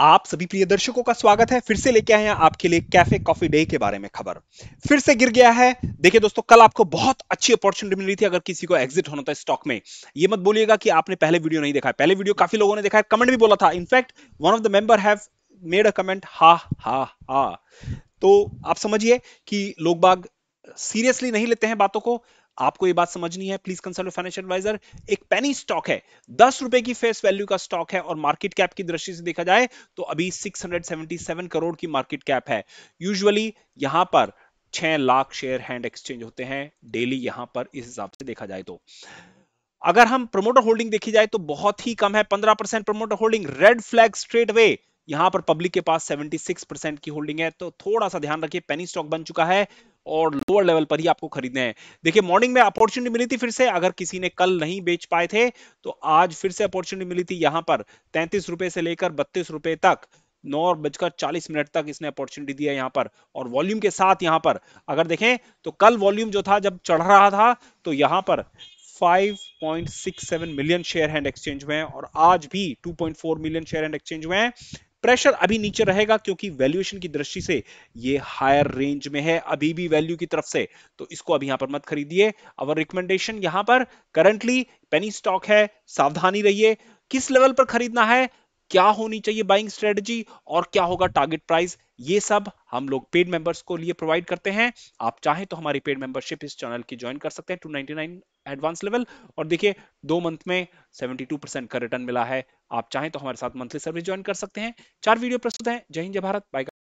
आप सभी प्रिय दर्शकों का स्वागत है फिर से लेके आए हैं आपके लिए कैफे कॉफी डे के बारे में खबर फिर से गिर गया है देखिए दोस्तों कल आपको बहुत अच्छी अपॉर्चुनिटी मिल रही थी अगर किसी को एग्जिट होना था स्टॉक में ये मत बोलिएगा कि आपने पहले वीडियो नहीं देखा है पहले वीडियो काफी लोगों ने देखा है कमेंट भी बोला था in fact one of the member have made a comment हा हा हा तो आप समझिए कि लोग बाग सीरियसली नहीं लेते हैं बातों को आपको ये बात समझनी है प्लीज कंसल्ट फाइनेंशियल एडवाइजर एक पेनी स्टॉक है दस रुपए की फेस वैल्यू का स्टॉक है और मार्केट कैप की दृष्टि से देखा जाए तो अभी 677 करोड़ की मार्केट कैप है यूजुअली यहां पर छह लाख शेयर हैंड एक्सचेंज होते हैं डेली यहां पर इस हिसाब से देखा जाए तो अगर हम प्रमोटर होल्डिंग देखी जाए तो बहुत ही कम है पंद्रह percent promoter holding red flag straightaway यहां पर पब्लिक के पास 76 परसेंट की होल्डिंग है तो थोड़ा सा ध्यान रखिए पेनी स्टॉक बन चुका है और लोअर लेवल पर ही आपको खरीदने हैं देखिए मॉर्निंग में अपॉर्चुनिटी मिली थी फिर से अगर किसी ने कल नहीं बेच पाए थे तो आज फिर से अपॉर्चुनिटी मिली थी यहां पर तैंतीस रुपए से लेकर बत्तीस रुपए तक नौ बजकर चालीस मिनट तक इसने अपॉर्चुनिटी दिया यहाँ पर और वॉल्यूम के साथ यहाँ पर अगर देखें तो कल वॉल्यूम जो था जब चढ़ रहा था तो यहाँ पर 5.67 मिलियन शेयर हैंड एक्सचेंज हुए हैं और आज भी 2.4 मिलियन शेयर हैंड एक्सचेंज हुए हैं प्रेशर अभी नीचे रहेगा क्योंकि वैल्यूएशन की दृष्टि से ये हायर रेंज में है अभी भी वैल्यू की तरफ से तो इसको अभी यहां पर मत खरीदिए अवर रिकमेंडेशन यहां पर करंटली पेनी स्टॉक है सावधानी रहिए किस लेवल पर खरीदना है क्या होनी चाहिए बाइंग स्ट्रेटजी और क्या होगा टारगेट प्राइस ये सब हम लोग पेड मेंबर्स को लिए प्रोवाइड करते हैं आप चाहें तो हमारी पेड मेंबरशिप इस चैनल की ज्वाइन कर सकते हैं टू एडवांस लेवल और देखिए दो मंथ में 72 परसेंट का रिटर्न मिला है आप चाहें तो हमारे साथ मंथली सर्विस ज्वाइन कर सकते हैं चार वीडियो प्रस्तुत हैं जय हिंद जय भारत बाय